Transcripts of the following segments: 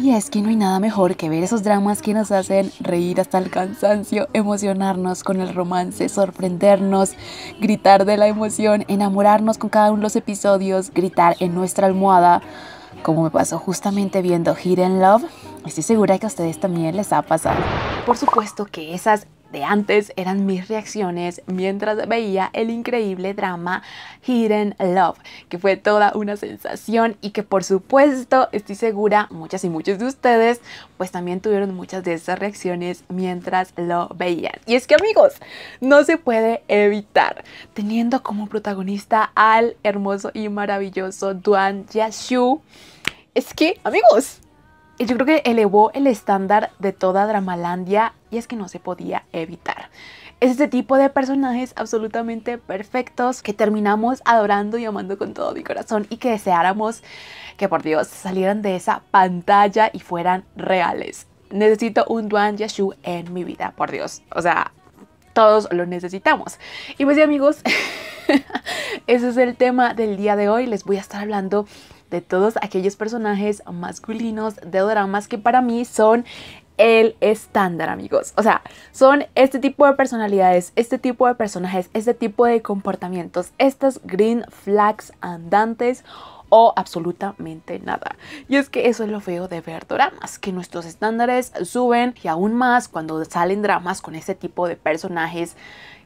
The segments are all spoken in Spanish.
Y es que no hay nada mejor que ver esos dramas que nos hacen reír hasta el cansancio, emocionarnos con el romance, sorprendernos, gritar de la emoción, enamorarnos con cada uno de los episodios, gritar en nuestra almohada como me pasó justamente viendo Hidden Love. Estoy segura que a ustedes también les ha pasado. Por supuesto que esas de antes eran mis reacciones mientras veía el increíble drama Hidden Love, que fue toda una sensación y que por supuesto estoy segura muchas y muchos de ustedes pues también tuvieron muchas de esas reacciones mientras lo veían. Y es que amigos, no se puede evitar teniendo como protagonista al hermoso y maravilloso Duan Yashu. Es que amigos, y yo creo que elevó el estándar de toda Dramalandia y es que no se podía evitar. Es este tipo de personajes absolutamente perfectos que terminamos adorando y amando con todo mi corazón y que deseáramos que por Dios salieran de esa pantalla y fueran reales. Necesito un Duan Yashu en mi vida, por Dios. O sea, todos lo necesitamos. Y pues amigos, ese es el tema del día de hoy. Les voy a estar hablando de todos aquellos personajes masculinos de dramas que para mí son el estándar, amigos. O sea, son este tipo de personalidades, este tipo de personajes, este tipo de comportamientos, estas green flags andantes o absolutamente nada. Y es que eso es lo feo de ver dramas, que nuestros estándares suben y aún más cuando salen dramas con este tipo de personajes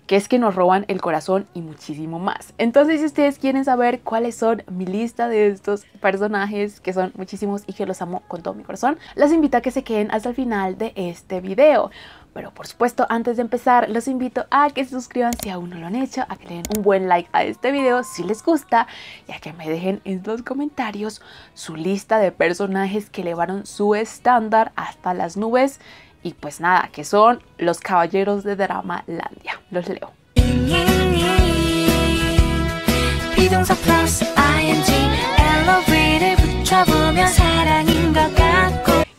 que es que nos roban el corazón y muchísimo más. Entonces, si ustedes quieren saber cuáles son mi lista de estos personajes, que son muchísimos y que los amo con todo mi corazón, las invito a que se queden hasta el final de este video. Pero por supuesto, antes de empezar, los invito a que se suscriban si aún no lo han hecho, a que le den un buen like a este video si les gusta y a que me dejen en los comentarios su lista de personajes que elevaron su estándar hasta las nubes y pues nada, que son los caballeros de Dramalandia. Los leo.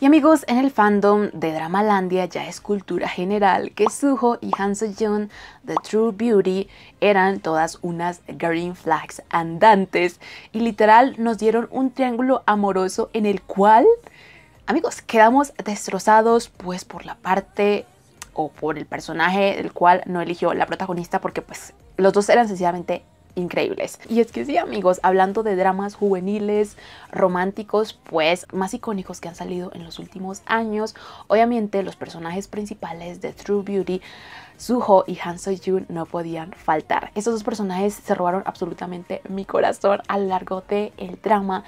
Y amigos, en el fandom de Dramalandia ya es cultura general que Suho y Han Jun, The True Beauty eran todas unas green flags andantes y literal nos dieron un triángulo amoroso en el cual Amigos, quedamos destrozados pues por la parte o por el personaje del cual no eligió la protagonista porque pues los dos eran sencillamente increíbles. Y es que sí, amigos, hablando de dramas juveniles, románticos, pues más icónicos que han salido en los últimos años, obviamente los personajes principales de True Beauty Suho y Han soo no podían faltar. Estos dos personajes se robaron absolutamente mi corazón a lo largo del el drama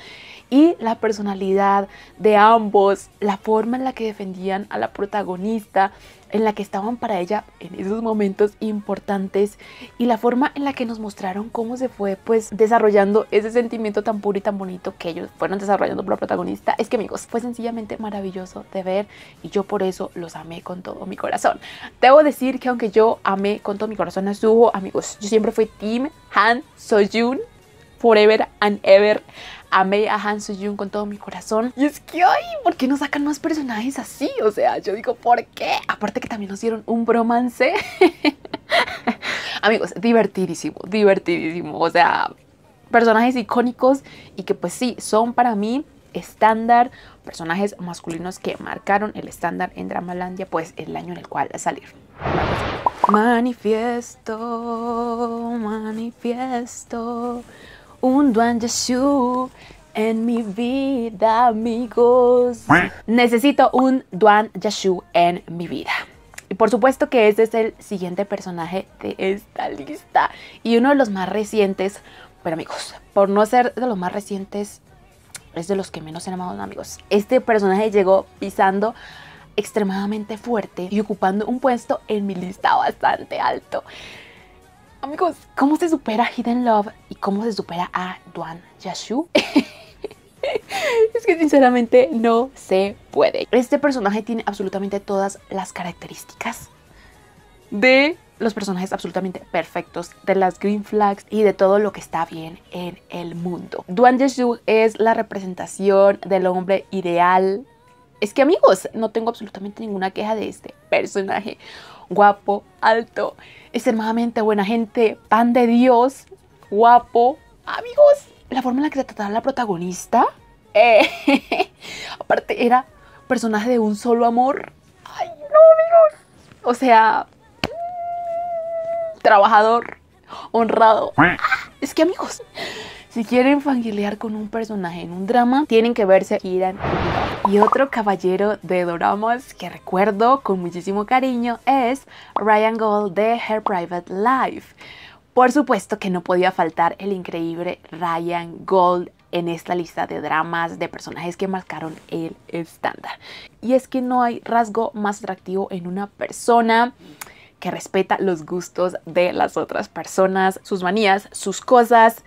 y la personalidad de ambos, la forma en la que defendían a la protagonista, en la que estaban para ella en esos momentos importantes y la forma en la que nos mostraron cómo se fue pues desarrollando ese sentimiento tan puro y tan bonito que ellos fueron desarrollando por la protagonista, es que amigos, fue sencillamente maravilloso de ver y yo por eso los amé con todo mi corazón. Debo decir que aunque yo amé con todo mi corazón a Suho, amigos, yo siempre fui team Han Soyun forever and ever amé a Han Soo-jun con todo mi corazón. Y es que, hoy, ¿por qué no sacan más personajes así? O sea, yo digo, ¿por qué? Aparte que también nos dieron un bromance. Amigos, divertidísimo, divertidísimo. O sea, personajes icónicos y que pues sí, son para mí estándar, personajes masculinos que marcaron el estándar en Dramalandia, pues el año en el cual salieron. Manifiesto, manifiesto, un Duan Yashu en mi vida, amigos. Necesito un Duan Yashu en mi vida. Y por supuesto que este es el siguiente personaje de esta lista. Y uno de los más recientes, pero amigos, por no ser de los más recientes, es de los que menos he amado, amigos. Este personaje llegó pisando extremadamente fuerte y ocupando un puesto en mi lista bastante alto. Amigos, ¿cómo se supera Hidden Love y cómo se supera a Duan Yashu? es que sinceramente no se puede. Este personaje tiene absolutamente todas las características de los personajes absolutamente perfectos, de las green flags y de todo lo que está bien en el mundo. Duan Yashu es la representación del hombre ideal. Es que amigos, no tengo absolutamente ninguna queja de este personaje guapo, alto, extremadamente buena gente, pan de Dios, guapo. Amigos, la forma en la que se trataba la protagonista, eh, aparte era personaje de un solo amor. Ay, no, amigos. O sea, mm, trabajador, honrado. Ah, es que amigos, si quieren fangirlear con un personaje en un drama, tienen que verse Kiran y otro caballero de doramas que recuerdo con muchísimo cariño es Ryan Gold de Her Private Life. Por supuesto que no podía faltar el increíble Ryan Gold en esta lista de dramas de personajes que marcaron el estándar. Y es que no hay rasgo más atractivo en una persona que respeta los gustos de las otras personas, sus manías, sus cosas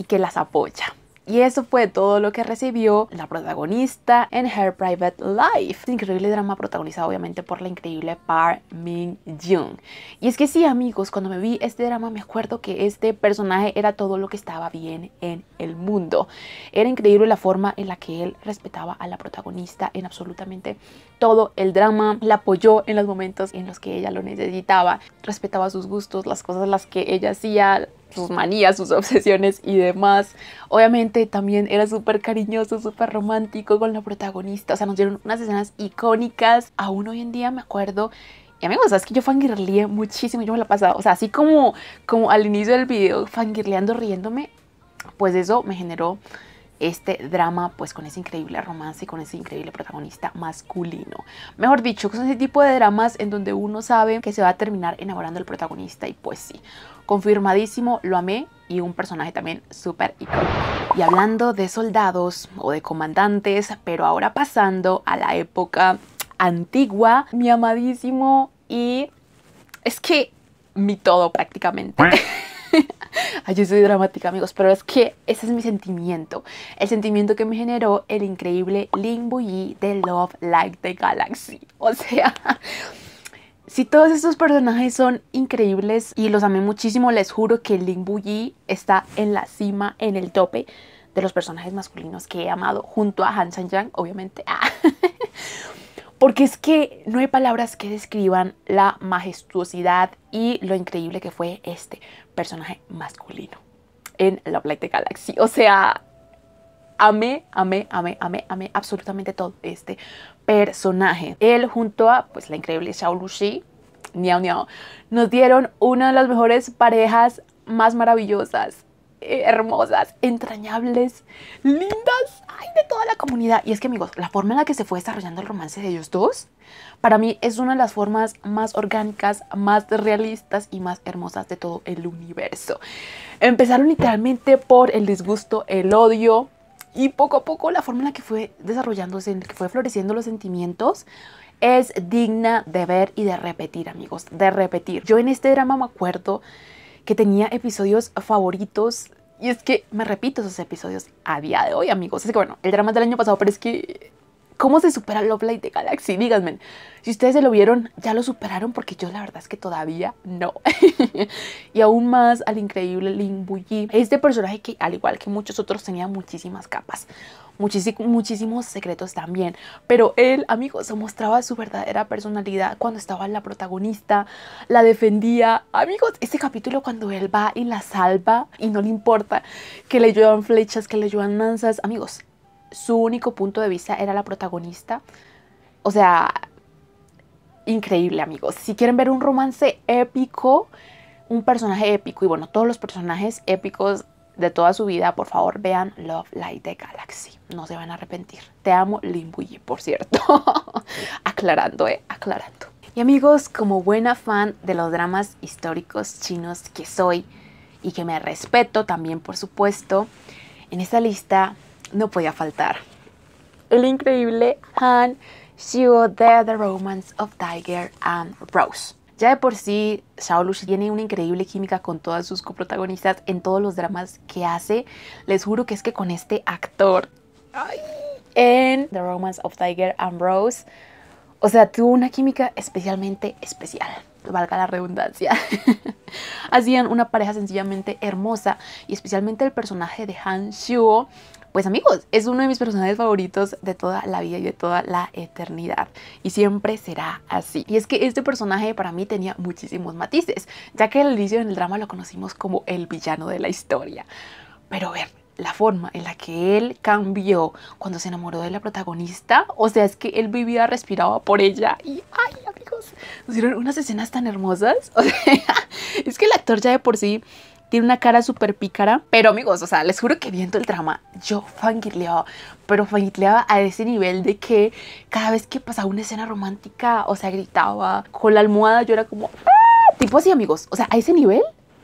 y que las apoya. Y eso fue todo lo que recibió la protagonista en Her Private Life. increíble drama protagonizado obviamente por la increíble Park Min Jung. Y es que sí amigos, cuando me vi este drama me acuerdo que este personaje era todo lo que estaba bien en el mundo. Era increíble la forma en la que él respetaba a la protagonista en absolutamente todo el drama. La apoyó en los momentos en los que ella lo necesitaba. Respetaba sus gustos, las cosas las que ella hacía, sus manías, sus obsesiones y demás. Obviamente también era súper cariñoso, súper romántico con la protagonista. O sea, nos dieron unas escenas icónicas. Aún hoy en día me acuerdo y amigos, ¿sabes que yo fangirleé muchísimo, yo me la pasaba, o sea, así como, como al inicio del video, fangirleando, riéndome, pues eso me generó este drama pues con ese increíble romance y con ese increíble protagonista masculino. Mejor dicho, con ese tipo de dramas en donde uno sabe que se va a terminar enamorando el protagonista y pues sí, confirmadísimo, lo amé y un personaje también súper Y hablando de soldados o de comandantes, pero ahora pasando a la época antigua, mi amadísimo y es que mi todo prácticamente. Ay, yo soy dramática, amigos, pero es que ese es mi sentimiento. El sentimiento que me generó el increíble Lin Buyi de Love Like the Galaxy. O sea, si todos estos personajes son increíbles y los amé muchísimo, les juro que Lin Yi está en la cima, en el tope de los personajes masculinos que he amado junto a Han San yang obviamente. Ah, porque es que no hay palabras que describan la majestuosidad y lo increíble que fue este personaje masculino en La Light the Galaxy. O sea, amé, amé, amé, amé, amé absolutamente todo este personaje. Él junto a pues la increíble Xiao Niao Niao, nos dieron una de las mejores parejas más maravillosas hermosas, entrañables, lindas, ay, de toda la comunidad. Y es que amigos, la forma en la que se fue desarrollando el romance de ellos dos, para mí es una de las formas más orgánicas, más realistas y más hermosas de todo el universo. Empezaron literalmente por el disgusto, el odio, y poco a poco la forma en la que fue desarrollándose, en que fue floreciendo los sentimientos, es digna de ver y de repetir, amigos, de repetir. Yo en este drama me acuerdo que tenía episodios favoritos. Y es que me repito esos episodios a día de hoy, amigos. Así que bueno, el drama del año pasado, pero es que ¿Cómo se supera Love Light de Galaxy? Díganme. Si ustedes se lo vieron, ya lo superaron porque yo la verdad es que todavía no. y aún más al increíble Lin Buyi. Este personaje que al igual que muchos otros tenía muchísimas capas. muchísimos secretos también. Pero él, amigos, se mostraba su verdadera personalidad cuando estaba la protagonista, la defendía. Amigos, este capítulo cuando él va y la salva y no le importa que le llevan flechas, que le llevan lanzas. Amigos, su único punto de vista era la protagonista. O sea, increíble amigos. Si quieren ver un romance épico, un personaje épico y bueno, todos los personajes épicos de toda su vida, por favor vean Love Light the Galaxy. No se van a arrepentir. Te amo, Limbuyi, por cierto. aclarando, eh, aclarando. Y amigos, como buena fan de los dramas históricos chinos que soy y que me respeto también, por supuesto, en esta lista no podía faltar. El increíble Han Xiu de The Romance of Tiger and Rose. Ya de por sí, Shao tiene una increíble química con todas sus coprotagonistas en todos los dramas que hace. Les juro que es que con este actor en The Romance of Tiger and Rose, o sea, tuvo una química especialmente especial, valga la redundancia. Hacían una pareja sencillamente hermosa y especialmente el personaje de Han Shuo pues amigos, es uno de mis personajes favoritos de toda la vida y de toda la eternidad. Y siempre será así. Y es que este personaje para mí tenía muchísimos matices, ya que el inicio en el drama lo conocimos como el villano de la historia. Pero ver, la forma en la que él cambió cuando se enamoró de la protagonista. O sea, es que él vivía, respiraba por ella y, ay, amigos, nos dieron unas escenas tan hermosas. O sea, es que el actor ya de por sí tiene una cara súper pícara. Pero amigos, o sea, les juro que viendo el drama, yo fangirleaba, pero fangirleaba a ese nivel de que cada vez que pasaba una escena romántica, o sea, gritaba con la almohada, yo era como... Ah", tipo así, amigos. O sea, a ese nivel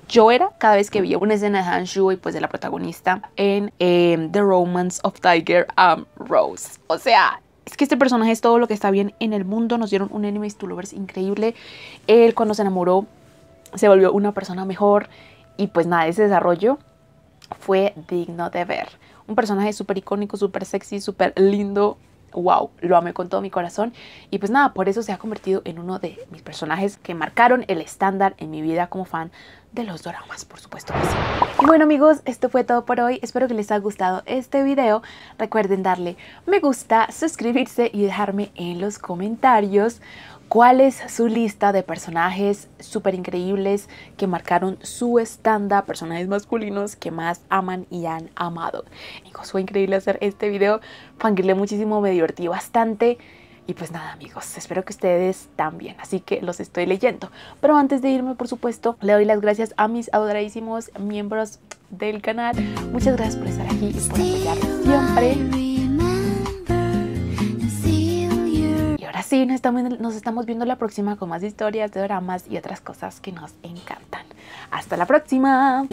yo era cada vez que vi una escena de Han y, pues de la protagonista en em, The Romance of Tiger and Rose. O sea, es que este personaje es todo lo que está bien en el mundo. Nos dieron un anime to lovers increíble. Él cuando se enamoró se volvió una persona mejor. Y pues nada, ese desarrollo fue digno de ver. Un personaje súper icónico, súper sexy, súper lindo. Wow, lo amé con todo mi corazón. Y pues nada, por eso se ha convertido en uno de mis personajes que marcaron el estándar en mi vida como fan de los dramas, por supuesto que sí. Y bueno amigos, esto fue todo por hoy. Espero que les haya gustado este video. Recuerden darle me gusta, suscribirse y dejarme en los comentarios cuál es su lista de personajes súper increíbles que marcaron su estándar, personajes masculinos que más aman y han amado. Amigos, fue increíble hacer este video, fangirle muchísimo, me divertí bastante. Y pues nada amigos, espero que ustedes también, así que los estoy leyendo. Pero antes de irme, por supuesto, le doy las gracias a mis adoradísimos miembros del canal. Muchas gracias por estar aquí y por apoyarme siempre. sí, nos estamos, nos estamos viendo la próxima con más historias, de dramas y otras cosas que nos encantan. Hasta la próxima.